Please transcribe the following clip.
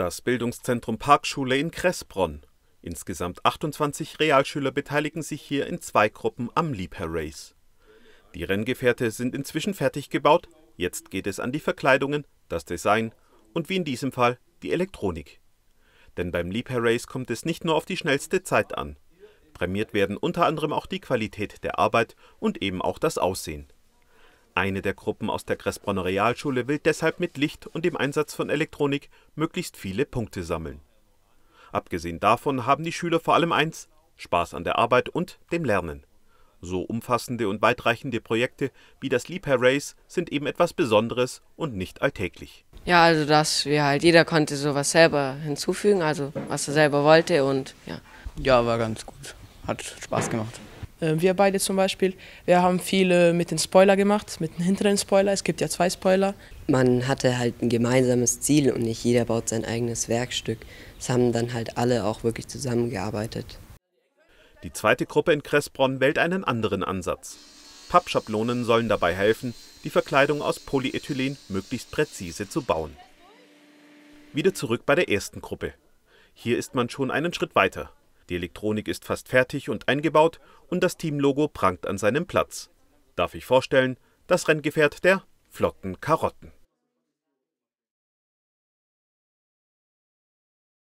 das Bildungszentrum Parkschule in Kressbronn. Insgesamt 28 Realschüler beteiligen sich hier in zwei Gruppen am Liebherr Race. Die Renngefährte sind inzwischen fertig gebaut, jetzt geht es an die Verkleidungen, das Design und wie in diesem Fall die Elektronik. Denn beim Liebherr Race kommt es nicht nur auf die schnellste Zeit an. Prämiert werden unter anderem auch die Qualität der Arbeit und eben auch das Aussehen. Eine der Gruppen aus der Kressbronner Realschule will deshalb mit Licht und dem Einsatz von Elektronik möglichst viele Punkte sammeln. Abgesehen davon haben die Schüler vor allem eins, Spaß an der Arbeit und dem Lernen. So umfassende und weitreichende Projekte wie das Liebherr Race sind eben etwas Besonderes und nicht alltäglich. Ja, also dass wir halt jeder konnte sowas selber hinzufügen, also was er selber wollte und ja. Ja, war ganz gut. Hat Spaß gemacht. Äh, wir beide zum Beispiel, wir haben viele mit den Spoiler gemacht, mit den hinteren Spoiler. Es gibt ja zwei Spoiler. Man hatte halt ein gemeinsames Ziel und nicht jeder baut sein eigenes Werkstück. Es haben dann halt alle auch wirklich zusammengearbeitet. Die zweite Gruppe in Kressbronn wählt einen anderen Ansatz. Pappschablonen sollen dabei helfen, die Verkleidung aus Polyethylen möglichst präzise zu bauen. Wieder zurück bei der ersten Gruppe. Hier ist man schon einen Schritt weiter. Die Elektronik ist fast fertig und eingebaut und das Teamlogo prangt an seinem Platz. Darf ich vorstellen, das Renngefährt der flotten Karotten.